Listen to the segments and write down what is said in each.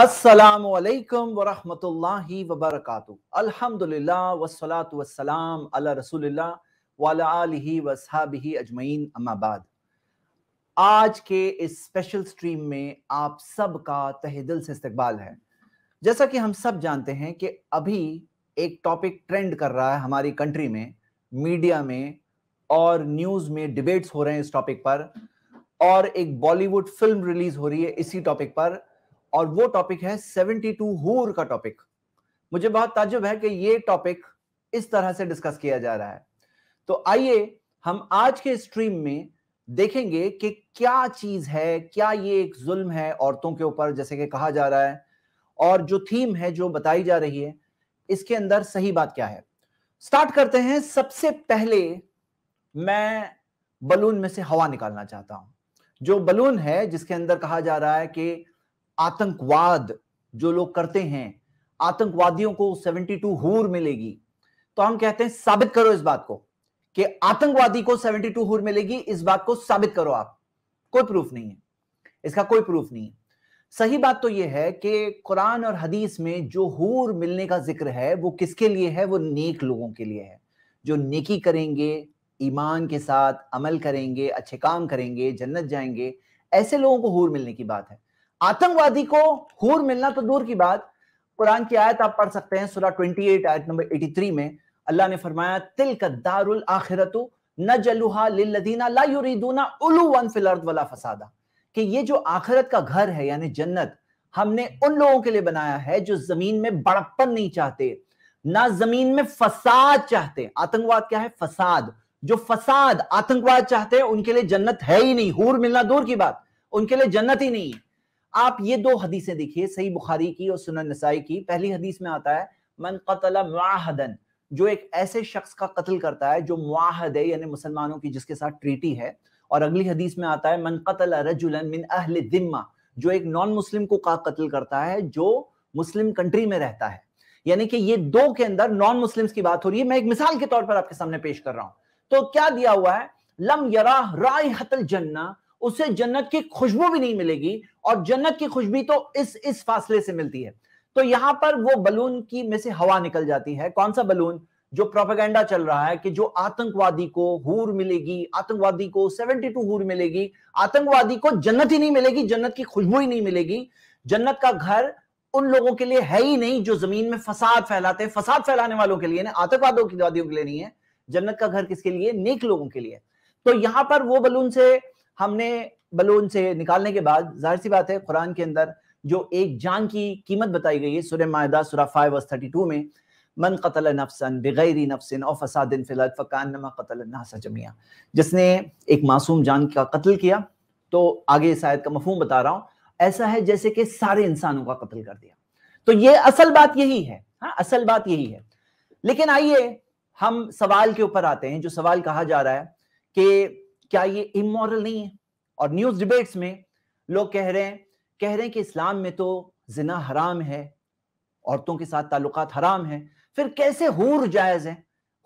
अस्सलाम वालेकुम वरहमतुल्लाहि वबरकातु अल्हम्दुलिल्लाह आज के इस स्पेशल स्ट्रीम में आप सब का तहे दिल से इस्तकबाल है जैसा कि हम सब जानते हैं कि अभी एक टॉपिक ट्रेंड कर रहा है हमारी कंट्री में मीडिया में और न्यूज़ में डिबेट्स हो रहे हैं इस टॉपिक पर और एक बॉलीवुड फिल्म रिलीज हो रही है इसी टॉपिक पर और वो टॉपिक है 72 हूर का टॉपिक मुझे बहुत ताजुब है कि ये टॉपिक इस तरह से डिस्कस किया जा रहा है तो आइए हम आज के स्ट्रीम में देखेंगे कि क्या चीज है क्या ये एक जुल्म है औरतों के ऊपर जैसे कि कहा जा रहा है और जो थीम है जो बताई जा रही है इसके अंदर सही बात क्या है स्टार्ट करते हैं सबसे पहले मैं बलून में से हवा निकालना चाहता हूं जो बलून है जिसके अंदर कहा जा रहा है कि आतंकवाद जो लोग करते हैं आतंकवादियों को 72 हूर मिलेगी तो हम कहते हैं साबित करो इस बात को कि आतंकवादी को 72 हूर मिलेगी इस बात को साबित करो आप कोई प्रूफ नहीं है इसका कोई प्रूफ नहीं है सही बात तो यह है कि कुरान और हदीस में जो हूर मिलने का जिक्र है वो किसके लिए है वो नेक लोगों के लिए है जो नेकी करेंगे ईमान के साथ अमल करेंगे अच्छे काम करेंगे जन्नत जाएंगे ऐसे लोगों को हूर मिलने की बात है आतंकवादी को हूर मिलना तो दूर की बात कुरान की आयत आप पढ़ सकते हैं सुरा 28 आयत नंबर 83 में अल्लाह ने फरमाया तिल का दारुल आखिरतु न जलुहा लिल्लदीना ला उलू वन फिल अर्द वला फसादा कि ये जो आखिरत का घर है यानी जन्नत हमने उन लोगों के लिए बनाया है जो जमीन में बड़प्पन नहीं चाहते ना जमीन में फसाद चाहते आतंकवाद क्या है फसाद जो फसाद आतंकवाद चाहते हैं उनके लिए जन्नत है ही नहीं हूर मिलना दूर की बात उनके लिए जन्नत ही नहीं है आप ये दो हदीसें देखिए सही बुखारी की और सुनन नसाई की पहली हदीस में आता है मन कतल माहदन जो एक ऐसे शख्स का कत्ल करता है जो मुआहद है यानी मुसलमानों की जिसके साथ ट्रीटी है और अगली हदीस में आता है मन कतल रजुलन मिन अहल दिम्मा जो एक नॉन मुस्लिम को का कत्ल करता है जो मुस्लिम कंट्री में रहता है यानी कि ये दो के अंदर नॉन मुस्लिम्स की बात हो रही है मैं एक मिसाल के तौर पर आपके सामने पेश कर रहा हूं तो क्या दिया हुआ है लम यरा राय हतल जन्ना उसे जन्नत की खुशबू भी नहीं मिलेगी और जन्नत की खुशबू तो इस इस फासले से मिलती है तो यहां पर वो बलून की में से हवा निकल जाती है कौन सा बलून जो प्रोपेगेंडा चल रहा है कि जो आतंकवादी को हूर मिलेगी आतंकवादी को 72 हूर मिलेगी आतंकवादी को जन्नत ही नहीं मिलेगी जन्नत की खुशबू ही नहीं मिलेगी जन्नत का घर उन लोगों के लिए है ही नहीं जो जमीन में फसाद फैलाते हैं फसाद फैलाने वालों के लिए आतंकवादों की वादियों के लिए नहीं है जन्नत का घर किसके लिए नेक लोगों के लिए तो यहां पर वो बलून से हमने बलून से निकालने के बाद जाहिर सी बात है कुरान के अंदर जो एक जान की कीमत बताई गई है सुरह मायदा सुरह फाइव थर्टी टू में मन कतल नफसन बगैरी नफसन और फसादिन फिलल फ़कानमा कतल नासा जमिया जिसने एक मासूम जान का कत्ल किया तो आगे इस आयत का मफहम बता रहा हूँ ऐसा है जैसे कि सारे इंसानों का कत्ल कर दिया तो ये असल बात यही है हाँ असल बात यही है लेकिन आइए हम सवाल के ऊपर आते हैं जो सवाल कहा जा रहा है कि क्या ये इमोरल नहीं है और न्यूज डिबेट्स में लोग कह रहे हैं कह रहे हैं कि इस्लाम में तो जिना हराम है औरतों के साथ ताल्लुक हराम है फिर कैसे हूर जायज है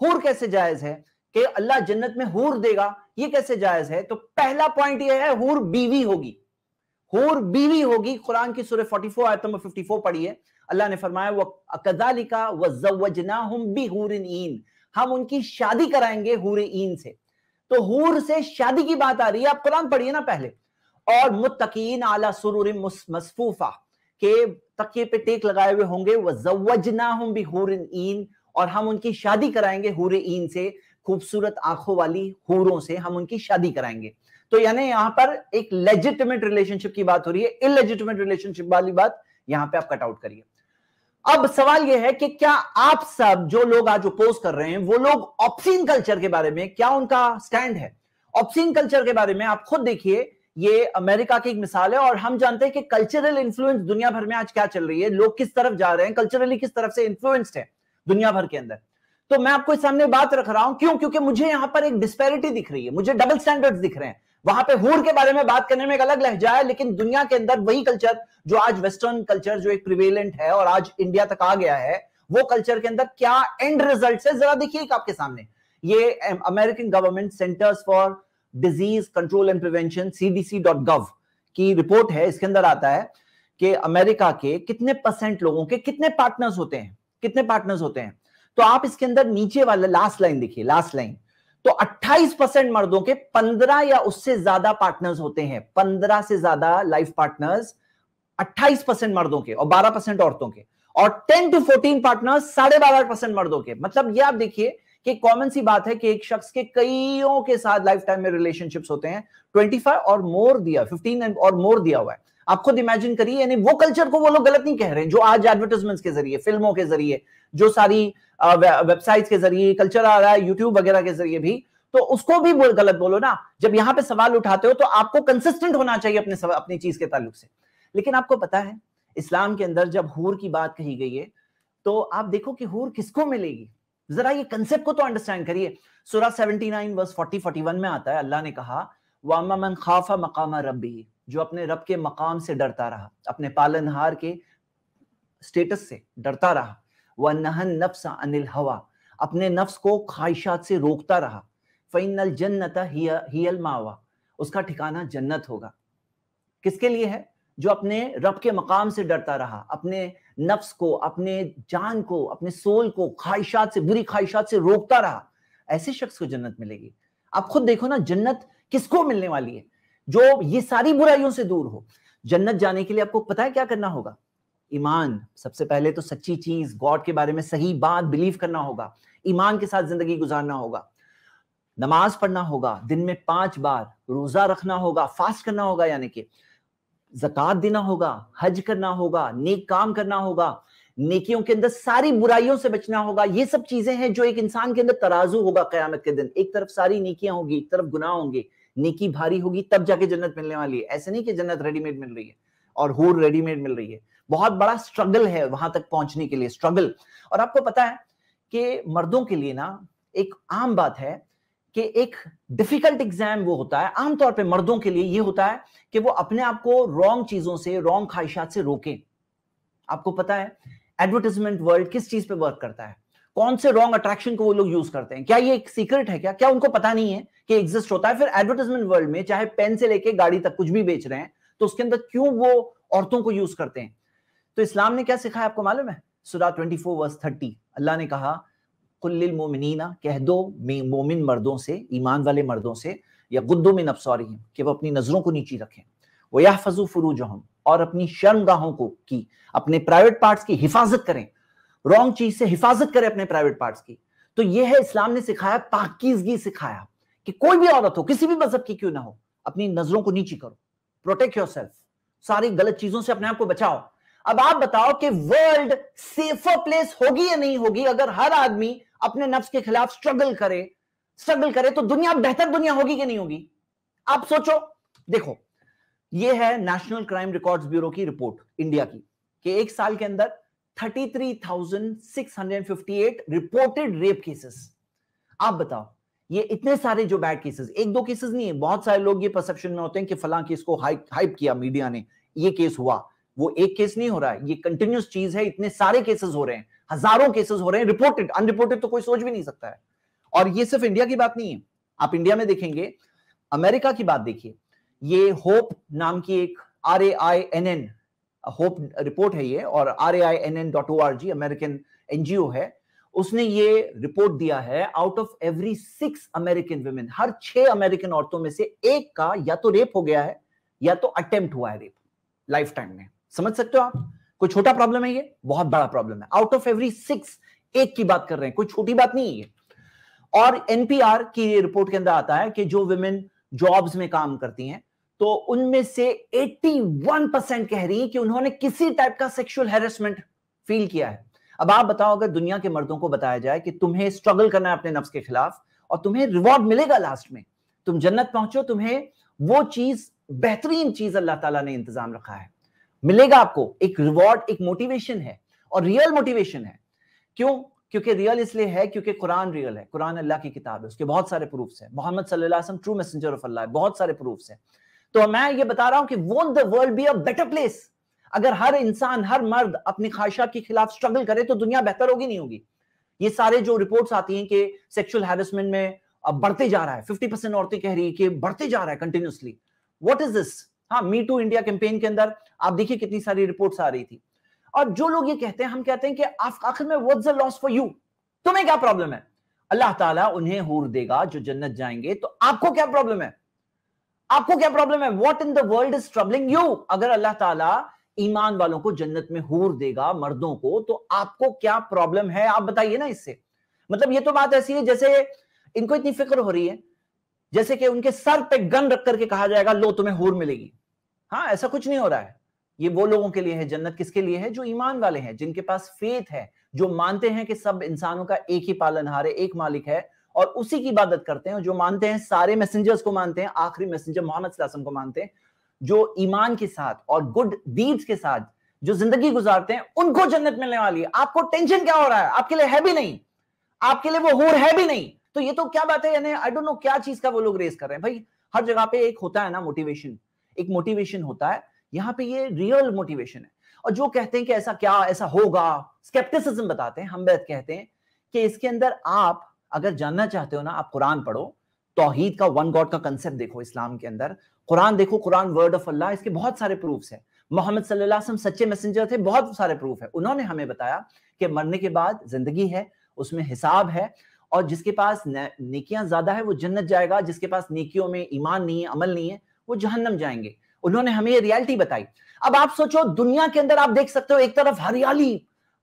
हूर कैसे जायज है कि अल्लाह जन्नत में हूर देगा ये कैसे जायज है तो पहला पॉइंट ये है हूर बीवी होगी हूर बीवी होगी कुरान की सुरह 44 आयत नंबर 54 पढ़ी है अल्लाह ने फरमाया वो अकदालिका वजना हम भी हूर इन हम उनकी शादी कराएंगे हूर इन से तो हूर से शादी की बात आ रही है आप कुरान पढ़िए ना पहले और मुतकीन आला सुरूर मसफूफा के तकिए पे टेक लगाए हुए होंगे हम भी हूर ईन और हम उनकी शादी कराएंगे हूर ईन से खूबसूरत आंखों वाली हूरों से हम उनकी शादी कराएंगे तो यानी यहां पर एक लेजिटमेट रिलेशनशिप की बात हो रही है इलेजिटमेट रिलेशनशिप वाली बात यहां पे आप कट आउट करिए अब सवाल यह है कि क्या आप सब जो लोग आज अपोज कर रहे हैं वो लोग ऑप्शीन कल्चर के बारे में क्या उनका स्टैंड है ऑप्शीन कल्चर के बारे में आप खुद देखिए ये अमेरिका की एक मिसाल है और हम जानते हैं कि कल्चरल इन्फ्लुएंस दुनिया भर में आज क्या चल रही है लोग किस तरफ जा रहे हैं कल्चरली किस तरफ से इन्फ्लुएंस्ड है दुनिया भर के अंदर तो मैं आपको सामने बात रख रहा हूं क्यों क्योंकि मुझे यहां पर एक डिस्पेरिटी दिख रही है मुझे डबल स्टैंडर्ड्स दिख रहे हैं वहां पे हूर के बारे में बात करने में एक अलग लहजा है लेकिन दुनिया के अंदर वही कल्चर जो आज वेस्टर्न कल्चर जो एक प्रिवेलेंट है और आज इंडिया तक आ गया है वो कल्चर के अंदर क्या एंड रिजल्ट है जरा देखिए आपके सामने ये American government centers for disease control and prevention gov की रिपोर्ट है इसके अंदर आता है कि अमेरिका के कितने परसेंट लोगों के कितने पार्टनर्स होते हैं कितने पार्टनर्स होते हैं तो आप इसके अंदर नीचे वाला लास्ट लाइन देखिए लास्ट लाइन तो 28 परसेंट मर्दों के 15 या उससे ज्यादा पार्टनर्स होते हैं 15 से ज्यादा लाइफ पार्टनर्स 28 परसेंट मर्दों के और 12 परसेंट औरतों के और 10 टू 14 पार्टनर्स साढ़े बारह परसेंट मर्दों के मतलब ये आप देखिए कि कॉमन सी बात है कि एक शख्स के कईयों के साथ लाइफ टाइम में रिलेशनशिप्स होते हैं 25 और मोर दिया 15 और मोर दिया हुआ है आप खुद इमेजिन करिए यानी वो कल्चर को वो लोग गलत नहीं कह रहे हैं जो आज एडवर्टाइजमेंट्स के जरिए फिल्मों के जरिए जो सारी वेबसाइट्स के जरिए कल्चर आ रहा है यूट्यूब वगैरह के जरिए भी तो उसको भी बोल गलत बोलो ना जब यहाँ पे सवाल उठाते हो तो आपको कंसिस्टेंट होना चाहिए अपने अपनी चीज के ताल्लुक से लेकिन आपको पता है इस्लाम के अंदर जब हूर की बात कही गई है तो आप देखो कि हूर किसको मिलेगी जरा ये कंसेप्ट को तो अंडरस्टैंड करिए सूरा 79 वर्स 40 41 में आता है अल्लाह ने कहा वामा मन खाफा मकामा रब्बी जो अपने रब के मकाम से डरता रहा अपने पालनहार के स्टेटस से डरता रहा वह नहन नफ्स अनिल हवा अपने नफ्स को ख्वाहिशात से रोकता रहा फ़ैनल जन्नत हियल मावा उसका ठिकाना जन्नत होगा किसके लिए है जो अपने रब के मकाम से डरता रहा अपने नफ्स को अपने जान को अपने सोल को ख्वाहिशात से बुरी ख्वाहिशात से रोकता रहा ऐसे शख्स को जन्नत मिलेगी आप खुद देखो ना जन्नत किसको मिलने वाली है जो ये सारी बुराइयों से दूर हो जन्नत जाने के लिए आपको पता है क्या करना होगा ईमान सबसे पहले तो सच्ची चीज गॉड के बारे में सही बात बिलीव करना होगा ईमान के साथ जिंदगी गुजारना होगा नमाज पढ़ना होगा दिन में पांच बार रोजा रखना होगा फास्ट करना होगा यानी कि जक़ात देना होगा हज करना होगा नेक काम करना होगा नेकियों के अंदर सारी बुराइयों से बचना होगा ये सब चीजें हैं जो एक इंसान के अंदर तराजू होगा कयामत के दिन एक तरफ सारी नेकियां होगी एक तरफ गुनाह होंगे नेकी भारी होगी तब जाके जन्नत मिलने वाली है ऐसे नहीं कि जन्नत रेडीमेड मिल रही है और हूर रेडीमेड मिल रही है बहुत बड़ा स्ट्रगल है वहां तक पहुंचने के लिए स्ट्रगल और आपको पता है कि मर्दों के लिए ना एक आम बात है कि एक डिफिकल्ट एग्जाम वो होता है आमतौर पे मर्दों के लिए ये होता है कि वो अपने आप को रॉन्ग चीजों से रॉन्ग ख्वाहिशात से रोकें आपको पता है एडवर्टीजमेंट वर्ल्ड किस चीज पे वर्क करता है कौन से रॉन्ग अट्रैक्शन को वो लोग यूज करते हैं क्या ये एक सीक्रेट है क्या क्या उनको पता नहीं है कि एग्जिस्ट होता है फिर एडवर्टीजमेंट वर्ल्ड में चाहे पेन से लेके गाड़ी तक कुछ भी बेच रहे हैं तो उसके अंदर क्यों वो औरतों को यूज करते हैं तो इस्लाम ने क्या सिखाया आपको मालूम है सुरा ट्वेंटी फोर वर्स थर्टी अल्लाह ने कहा कुल्लिल मोमिनीना कह दो मोमिन मर्दों से ईमान वाले मर्दों से या गुद्दो में नफसौरी कि वो अपनी नजरों को नीची रखें वो या फजू फरूज हम और अपनी शर्मगाहों को की अपने प्राइवेट पार्ट्स की हिफाजत करें रॉन्ग चीज से हिफाजत करें अपने प्राइवेट पार्ट्स की तो यह है इस्लाम ने सिखाया पाकिजगी सिखाया कि कोई भी औरत हो किसी भी मजहब की क्यों ना हो अपनी नजरों को नीचे करो प्रोटेक्ट योर सेल्फ सारी गलत चीजों से अपने आप को बचाओ अब आप बताओ कि वर्ल्ड सेफर प्लेस होगी या नहीं होगी अगर हर आदमी अपने नफ्स के खिलाफ स्ट्रगल करे स्ट्रगल करे तो दुनिया बेहतर दुनिया होगी कि नहीं होगी आप सोचो देखो ये है नेशनल क्राइम रिकॉर्ड्स ब्यूरो की रिपोर्ट इंडिया की कि एक साल के अंदर 33,658 रिपोर्टेड रेप केसेस आप बताओ ये इतने सारे जो बैड केसेस एक दो केसेस नहीं है बहुत सारे लोग ये परसेप्शन में होते हैं कि फला केस को हाइप हाइप किया मीडिया ने ये केस हुआ वो एक केस नहीं हो रहा है ये कंटिन्यूस चीज है इतने सारे केसेस हो रहे हैं हजारों केसेस हो रहे हैं रिपोर्टेड अनरिपोर्टेड तो कोई सोच भी नहीं सकता है और ये सिर्फ इंडिया की बात नहीं है आप इंडिया में देखेंगे अमेरिका की बात देखिए ये होप नाम की एक R A I N N hope report है ये और R A I N N dot O R G American NGO है उसने ये रिपोर्ट दिया है out of every six American women हर छह अमेरिकन औरतों में से एक का या तो रेप हो गया है या तो अटेम्प्ट हुआ है रेप लाइफ टाइम में समझ सकते हो आप कोई छोटा प्रॉब्लम है ये बहुत बड़ा प्रॉब्लम है आउट ऑफ एवरी सिक्स एक की बात कर रहे हैं कोई छोटी बात नहीं है ये और एनपीआर की रिपोर्ट के अंदर आता है कि जो वुमेन जॉब्स में काम करती हैं तो उनमें से 81 परसेंट कह रही कि उन्होंने किसी टाइप का सेक्सुअल हेरेसमेंट फील किया है अब आप बताओ अगर दुनिया के मर्दों को बताया जाए कि तुम्हें स्ट्रगल करना है अपने नफ्स के खिलाफ और तुम्हें रिवॉर्ड मिलेगा लास्ट में तुम जन्नत पहुंचो तुम्हें वो चीज बेहतरीन चीज अल्लाह ताला ने इंतजाम रखा है मिलेगा आपको एक रिवॉर्ड एक मोटिवेशन है और रियल मोटिवेशन है क्यों क्योंकि रियल इसलिए है क्योंकि कुरान रियल है कुरान अल्लाह की किताब है उसके बहुत सारे प्रूफ्स हैं मोहम्मद सल्लल्लाहु अलैहि वसल्लम ट्रू मैसेंजर ऑफ अल्लाह है बहुत सारे प्रूफ्स हैं तो मैं ये बता रहा हूं कि won't the world be a better place अगर हर इंसान हर मर्द अपनी ख्वाहिशा के खिलाफ स्ट्रगल करे तो दुनिया बेहतर होगी नहीं होगी ये सारे जो रिपोर्ट्स आती हैं कि सेक्सुअल हैरेसमेंट में अब बढ़ते जा रहा है फिफ्टी परसेंट औरतें कह रही है कि बढ़ते जा रहा है कंटिन्यूसली वॉट इज दिस हाँ मी टू इंडिया कैंपेन के अंदर आप देखिए कितनी सारी रिपोर्ट्स आ रही थी और जो लोग ये कहते हैं हम कहते हैं कि आखिर में what's the loss for you तुम्हें क्या प्रॉब्लम है अल्लाह ताला उन्हें हूर देगा जो जन्नत जाएंगे तो आपको क्या प्रॉब्लम है आपको क्या प्रॉब्लम है what in the world is troubling you अगर अल्लाह ताला ईमान वालों को जन्नत में हूर देगा मर्दों को तो आपको क्या प्रॉब्लम है आप बताइए ना इससे मतलब ये तो बात ऐसी है जैसे इनको इतनी फिक्र हो रही है जैसे कि उनके सर पे गन रख करके कहा जाएगा लो तुम्हें हूर मिलेगी हाँ ऐसा कुछ नहीं हो रहा है ये वो लोगों के लिए है जन्नत किसके लिए है जो ईमान वाले हैं जिनके पास फेथ है जो मानते हैं कि सब इंसानों का एक ही पालनहार है एक मालिक है और उसी की इबादत करते हैं जो मानते हैं सारे मैसेजर्स को मानते हैं आखिरी मैसेजर मोहम्मद को मानते हैं जो ईमान के साथ और गुड डीड्स के साथ जो जिंदगी गुजारते हैं उनको जन्नत मिलने वाली है आपको टेंशन क्या हो रहा है आपके लिए है भी नहीं आपके लिए वो हूर है भी नहीं तो ये तो क्या बात है यानी आई डोंट नो क्या चीज का वो लोग रेस कर रहे हैं भाई हर जगह पे एक होता है ना मोटिवेशन एक मोटिवेशन होता है यहाँ पे ये रियल मोटिवेशन है और जो कहते हैं कि ऐसा क्या ऐसा होगा स्केप्टिसिज्म बताते हैं हम बैठ कहते हैं कि इसके अंदर आप अगर जानना चाहते हो ना आप कुरान पढ़ो तोहीद का वन गॉड का कंसेप्ट देखो इस्लाम के अंदर कुरान देखो कुरान वर्ड ऑफ अल्लाह इसके बहुत सारे प्रूफ्स हैं मोहम्मद सल्लल्लाहु सच्चे मैसेंजर थे बहुत सारे प्रूफ है उन्होंने हमें बताया कि मरने के बाद जिंदगी है उसमें हिसाब है और जिसके पास नेकियां ज्यादा है वो जन्नत जाएगा जिसके पास नेकियों में ईमान नहीं है अमल नहीं है वो जहन्नम जाएंगे उन्होंने हमें ये रियलिटी बताई अब आप सोचो दुनिया के अंदर आप देख सकते हो एक तरफ हरियाली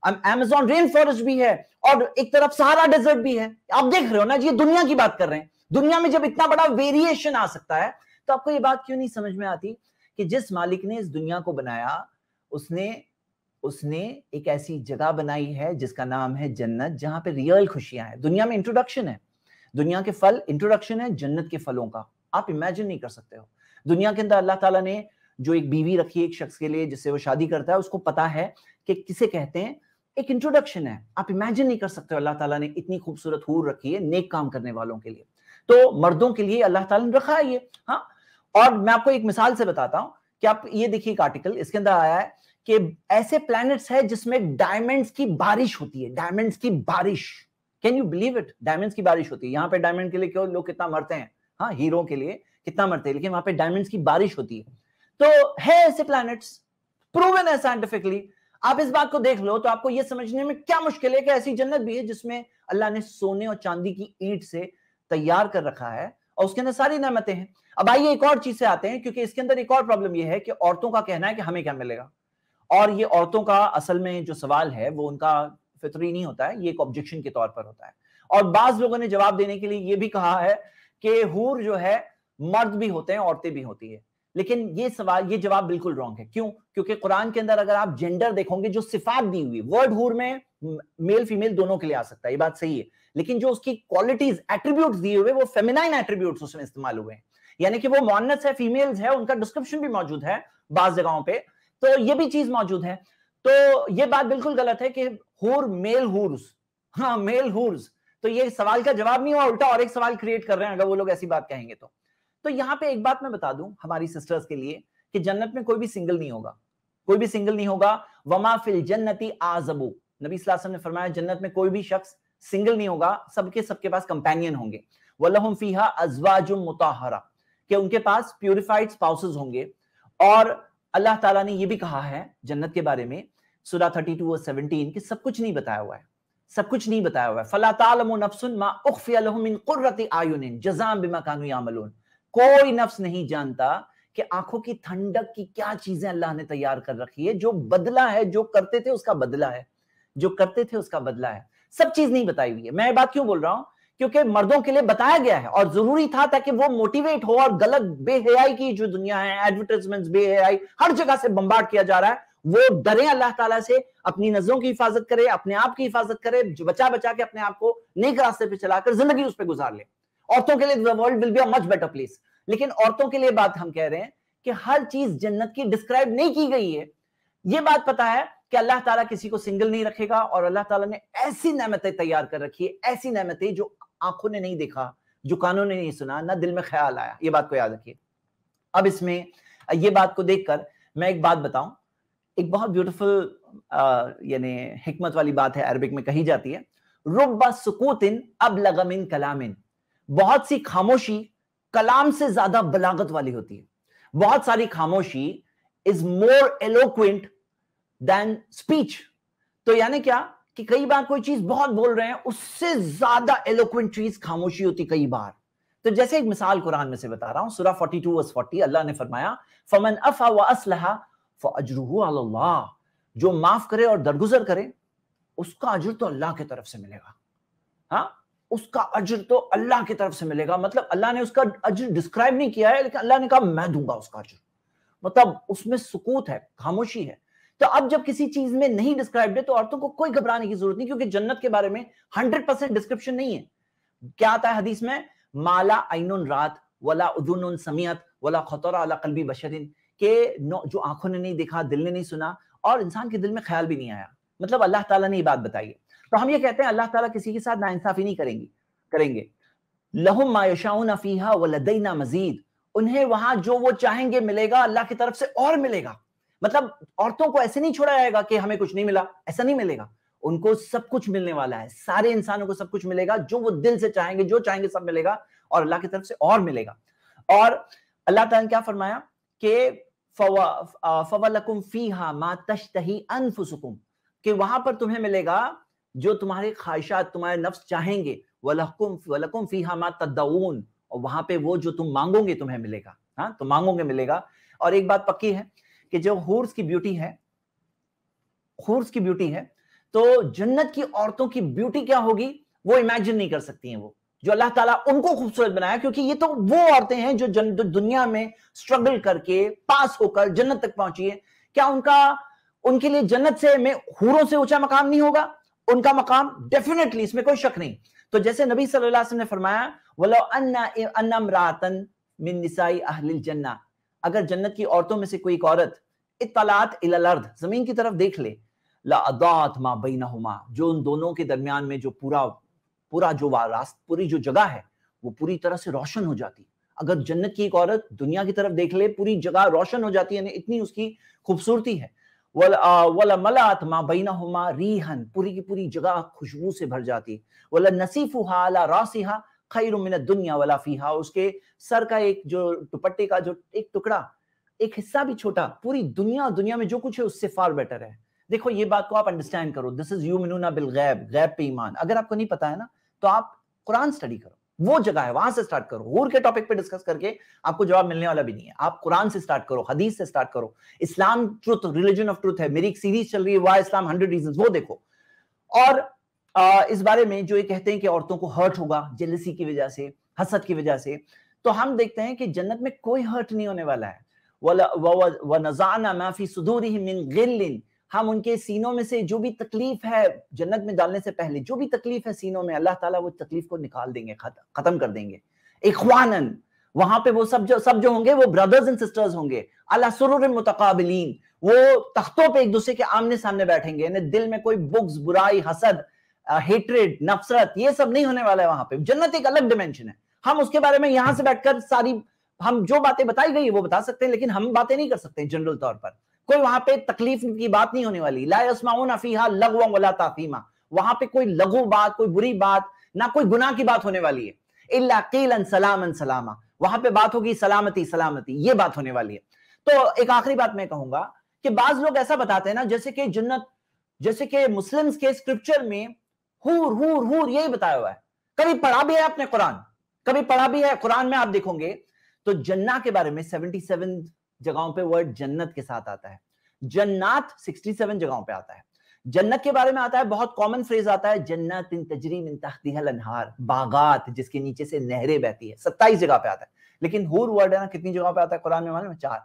अमेजोन रेन फॉरेस्ट भी है और एक तरफ सहारा डेजर्ट भी है आप देख रहे हो ना ये दुनिया की बात कर रहे हैं दुनिया में जब इतना बड़ा वेरिएशन आ सकता है तो आपको ये बात क्यों नहीं समझ में आती कि जिस मालिक ने इस दुनिया को बनाया उसने उसने एक ऐसी जगह बनाई है जिसका नाम है जन्नत जहां पे रियल खुशियां हैं दुनिया में इंट्रोडक्शन है दुनिया के फल इंट्रोडक्शन है जन्नत के फलों का आप इमेजिन नहीं कर सकते हो दुनिया के अंदर अल्लाह ताला ने जो एक बीवी रखी है एक शख्स के लिए जिससे वो शादी करता है उसको पता है कि किसे कहते हैं एक इंट्रोडक्शन है आप इमेजिन नहीं कर सकते अल्लाह ताला ने इतनी खूबसूरत हूर रखी है नेक काम करने वालों के लिए तो मर्दों के लिए अल्लाह ताला ने रखा है ये हाँ और मैं आपको एक मिसाल से बताता हूं कि आप ये देखिए एक आर्टिकल इसके अंदर आया है कि ऐसे प्लैनेट्स है जिसमें डायमंड्स की बारिश होती है डायमंड्स की बारिश can you believe it diamonds की बारिश होती है यहाँ पे डायमंड के लिए क्यों लोग कितना मरते हैं हाँ हीरो के लिए कितना मरते हैं लेकिन वहां पे डायमंड्स की बारिश होती है तो है ऐसे प्लैनेट्स प्रूवन है साइंटिफिकली आप इस बात को देख लो तो आपको यह समझने में क्या मुश्किल है कि ऐसी जन्नत भी है जिसमें अल्लाह ने सोने और चांदी की ईट से तैयार कर रखा है और उसके अंदर सारी नमतें हैं अब आइए एक और चीज से आते हैं क्योंकि इसके अंदर एक और प्रॉब्लम यह है कि औरतों का कहना है कि हमें क्या मिलेगा और ये औरतों का असल में जो सवाल है वो उनका फितरी नहीं होता है ये एक ऑब्जेक्शन के तौर पर होता है और बाज लोगों ने जवाब देने के लिए ये भी कहा है कि हूर जो है मर्द भी होते हैं औरतें भी होती है लेकिन ये सवाल ये जवाब बिल्कुल रॉन्ग है क्यों क्योंकि कुरान के अंदर अगर आप जेंडर देखोगे जो सिफात दी हुई वर्ड हूर में मेल फीमेल दोनों के लिए आ सकता है ये बात सही है लेकिन जो उसकी क्वालिटीज एट्रीब्यूट दिए हुए वो फेमिनाइन एट्रीब्यूट उसमें इस्तेमाल हुए हैं यानी कि वो मॉनस है फीमेल्स है उनका डिस्क्रिप्शन भी मौजूद है बाज जगहों पर तो ये भी चीज मौजूद है तो ये बात बिल्कुल गलत है कि हूर मेल हूर्स हाँ मेल हूर्स तो ये सवाल का जवाब नहीं हुआ उल्टा और एक सवाल क्रिएट कर रहे हैं अगर वो लोग ऐसी बात कहेंगे तो तो यहाँ पे एक बात मैं बता दूं हमारी सिस्टर्स के लिए कि जन्नत में कोई भी सिंगल नहीं होगा कोई भी सिंगल नहीं होगा वमा फिल जन्नति आजबू नबी सलाम ने फरमाया जन्नत में कोई भी शख्स सिंगल नहीं होगा सबके सबके पास कंपेनियन होंगे वलहम फीहा अजवाजुम मुताहरा कि उनके पास प्योरिफाइड स्पाउसेस होंगे और अल्लाह ताला ने ये भी कहा है जन्नत के बारे में सुरा 32 और 17 कि सब कुछ नहीं बताया हुआ है सब कुछ नहीं बताया हुआ है फला तालम नफसुन मा उखफिया लहुम मिन कुर्रति आयुनिन जज़ाम बिमा कानू यामलून कोई नफ्स नहीं जानता कि आंखों की ठंडक की क्या चीजें अल्लाह ने तैयार कर रखी है जो बदला है जो करते थे उसका बदला है जो करते थे उसका बदला है सब चीज नहीं बताई हुई है मैं बात क्यों बोल रहा हूं क्योंकि मर्दों के लिए बताया गया है और जरूरी था ताकि वो मोटिवेट हो और गलत बेहयाई की जो दुनिया है एडवर्टाइजमेंट बेहयाई हर जगह से बम्बार्ड किया जा रहा है वो डरे अल्लाह ताला से अपनी नजरों की हिफाजत करे अपने आप की हिफाजत करे जो बचा बचा के अपने आप को नेक रास्ते पे चलाकर जिंदगी उस पर गुजार ले औरतों के लिए the world will be a much better place लेकिन औरतों के लिए बात हम कह रहे हैं कि हर चीज जन्नत की डिस्क्राइब नहीं की गई है ये बात पता है कि अल्लाह ताला किसी को सिंगल नहीं रखेगा और अल्लाह ताला ने ऐसी नमतें तैयार कर रखी है ऐसी नमतें जो आंखों ने नहीं देखा जो कानों ने नहीं सुना ना दिल में ख्याल आया ये बात को याद रखिए अब इसमें ये बात को देखकर मैं एक बात बताऊं एक बहुत ब्यूटीफुल यानी हिकमत वाली बात है अरबिक में कही जाती है रुब्बा सुकूतिन अब लगमिन कलामिन बहुत सी खामोशी कलाम से ज्यादा बलागत वाली होती है बहुत सारी खामोशी is more eloquent than speech तो यानी क्या कि कई बार कोई चीज बहुत बोल रहे हैं उससे ज्यादा एलोक्विंट चीज खामोशी होती कई बार तो जैसे एक मिसाल कुरान में से बता रहा हूं सूरा 42 टू 40 अल्लाह ने फरमाया फमन अफा व असलहा फअजरुहु अल्लाह जो माफ करे और दरगुजर करे उसका अजर तो अल्लाह की तरफ से मिलेगा हाँ उसका अजर तो अल्लाह की तरफ से मिलेगा मतलब अल्लाह ने उसका अजर डिस्क्राइब नहीं किया है लेकिन अल्लाह ने कहा मैं दूंगा उसका अजर मतलब उसमें सुकूत है खामोशी है तो अब जब किसी चीज में नहीं डिस्क्राइब है तो औरतों को कोई घबराने की जरूरत नहीं क्योंकि जन्नत के बारे में हंड्रेड परसेंट डिस्क्रिप्शन नहीं है क्या आता है हदीस में माला आइन रात वाला उदुन समियत वाला खतौरा अला कलबी बशरिन के जो आंखों ने नहीं देखा दिल ने नहीं सुना और इंसान के दिल में ख्याल भी नहीं आया मतलब अल्लाह ताला ने ये बात बताई है तो हम ये कहते हैं अल्लाह ताला किसी के साथ नाइंसाफी नहीं करेंगी करेंगे लहुम मायशाउन फीहा व लदईना मजीद उन्हें वहां जो वो चाहेंगे मिलेगा अल्लाह की तरफ से और मिलेगा मतलब औरतों को ऐसे नहीं छोड़ा जाएगा कि हमें कुछ नहीं मिला ऐसा नहीं मिलेगा उनको सब कुछ मिलने वाला है सारे इंसानों को सब कुछ मिलेगा जो वो दिल से चाहेंगे जो चाहेंगे सब मिलेगा और अल्लाह की तरफ से और मिलेगा और अल्लाह ताला ने क्या फरमाया कि फवा फवलकुम फीहा मा तश्तही अनफुसुकुम कि वहां पर तुम्हें मिलेगा जो तुम्हारे ख्वाहिशात तुम्हारे नफ्स चाहेंगे वलकुम वलकुम फी हम तदउन और वहां पे वो जो तुम मांगोगे तुम्हें मिलेगा हाँ तुम तो मांगोगे मिलेगा और एक बात पक्की है कि जो हूर्स की ब्यूटी है हूर्स की ब्यूटी है तो जन्नत की औरतों की ब्यूटी क्या होगी वो इमेजिन नहीं कर सकती हैं वो जो अल्लाह ताला उनको खूबसूरत बनाया क्योंकि ये तो वो औरतें हैं जो जन दुनिया में स्ट्रगल करके पास होकर जन्नत तक पहुंची है क्या उनका उनके लिए जन्नत से में हूरों से ऊंचा मकाम नहीं होगा उनका मकाम डेफिनेटली इसमें कोई शक नहीं तो जैसे नबी सल्लल्लाहु अलैहि वसल्लम ने फरमाया वलो अन्ना मिन निसाई अहलिल जन्ना अगर जन्नत की औरतों में से कोई एक औरत इतलात इलल जमीन की तरफ देख ले लादात मा बैनहुमा जो उन दोनों के दरमियान में जो पूरा पूरा जो रास्त पूरी जो जगह है वो पूरी तरह से रोशन हो जाती अगर जन्नत की एक औरत दुनिया की तरफ देख ले पूरी जगह रोशन हो जाती है इतनी उसकी खूबसूरती है बीना हुमा रीहन पूरी की पूरी जगह खुशबू से भर जाती वला नसीफुहा अला रासिहा खैर मिन दुनिया वला फीहा उसके सर का एक जो दुपट्टे का जो एक टुकड़ा एक हिस्सा भी छोटा पूरी दुनिया दुनिया में जो कुछ है उससे फार बेटर है देखो ये बात को आप अंडरस्टैंड करो दिस इज यू मिनुना बिल गैब गैब पे ईमान अगर आपको नहीं पता है ना तो आप कुरान स्टडी करो वो जगह है वहां से स्टार्ट करो हूर के टॉपिक पे डिस्कस करके आपको जवाब मिलने वाला भी नहीं है आप कुरान से स्टार्ट करो हदीस से स्टार्ट करो इस्लाम ट्रुथ रिलीजन ऑफ ट्रुथ है मेरी एक सीरीज चल रही है वाई इस्लाम हंड्रेड रीजन वो देखो और इस बारे में जो ये कहते हैं कि औरतों को हर्ट होगा जेलसी की वजह से हसद की वजह से तो हम देखते हैं कि जन्नत में कोई हर्ट नहीं होने वाला है वजाना माफी सुधूरी मिन गिल्लिन हम उनके सीनों में से जो भी तकलीफ है जन्नत में डालने से पहले जो भी तकलीफ है सीनों में अल्लाह ताला वो तकलीफ को निकाल देंगे खत्म कर देंगे इखवानन वहां पे वो सब जो सब जो होंगे वो ब्रदर्स एंड सिस्टर्स होंगे अला सुरुर मुतकाबलीन वो तख्तों पे एक दूसरे के आमने सामने बैठेंगे यानी दिल में कोई बुग्स बुराई हसद हेट्रेड नफरत ये सब नहीं होने वाला है वहां पे जन्नत एक अलग डिमेंशन है हम उसके बारे में यहां से बैठकर सारी हम जो बातें बताई गई वो बता सकते हैं लेकिन हम बातें नहीं कर सकते जनरल तौर पर कोई वहां पे तकलीफ की बात नहीं होने वाली लाफीहा फीहा ताफीमा वहां पे कोई लघु बात कोई बुरी बात ना कोई गुना की बात होने वाली है इल्ला सलाम सलामा वहां पे बात होगी सलामती सलामती ये बात होने वाली है तो एक आखिरी बात मैं कहूंगा कि बाज लोग ऐसा बताते हैं ना जैसे कि जन्नत जैसे कि मुस्लिम्स के स्क्रिप्चर में हूर हूर हूर यही बताया हुआ है कभी पढ़ा भी है आपने कुरान कभी पढ़ा भी है कुरान में आप देखोगे तो जन्ना के बारे में सेवेंटी सेवन जगहों पे वर्ड जन्नत के साथ आता है जन्नात 67 जगहों पे आता है जन्नत के बारे में आता है बहुत कॉमन फ्रेज आता है जन्नत इन तजरीम इन तहतीहल अनहार बागात जिसके नीचे से नहरें बहती है सत्ताईस जगह पे आता है लेकिन हूर वर्ड है ना कितनी जगह पे आता है कुरान में चार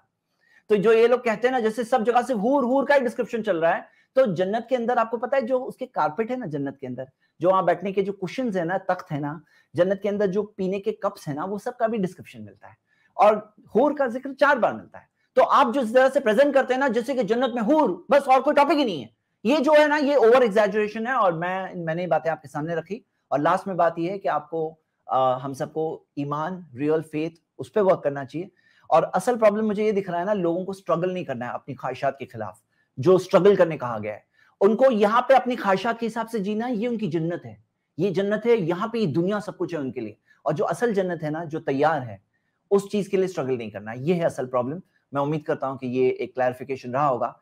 तो जो ये लोग कहते हैं ना जैसे सब जगह से हूर हूर का ही डिस्क्रिप्शन चल रहा है तो जन्नत के अंदर आपको पता है जो उसके कारपेट है ना जन्नत के अंदर जो वहां बैठने के जो कुशन है ना तख्त है ना जन्नत के अंदर जो पीने के कप्स है ना वो सब का भी डिस्क्रिप्शन मिलता है और हूर का जिक्र चार बार मिलता है तो आप जिस तरह से प्रेजेंट करते हैं ना जैसे कि जन्नत में हूर बस और कोई टॉपिक ही नहीं है ये जो है ना ये ओवर एग्जेजुएशन है और मैं मैंने बातें आपके सामने रखी और लास्ट में बात यह है कि आपको आ, हम सबको ईमान रियल फेथ उस पर वर्क करना चाहिए और असल प्रॉब्लम मुझे ये दिख रहा है ना लोगों को स्ट्रगल नहीं करना है अपनी ख्वाहिशात के खिलाफ जो स्ट्रगल करने कहा गया है उनको यहाँ पे अपनी ख्वाहिशात के हिसाब से जीना ये उनकी जन्नत है ये जन्नत है यहाँ पे ये दुनिया सब कुछ है उनके लिए और जो असल जन्नत है ना जो तैयार है उस चीज के लिए स्ट्रगल नहीं करना ये है असल प्रॉब्लम मैं उम्मीद करता हूं कि ये एक क्लैरिफिकेशन रहा होगा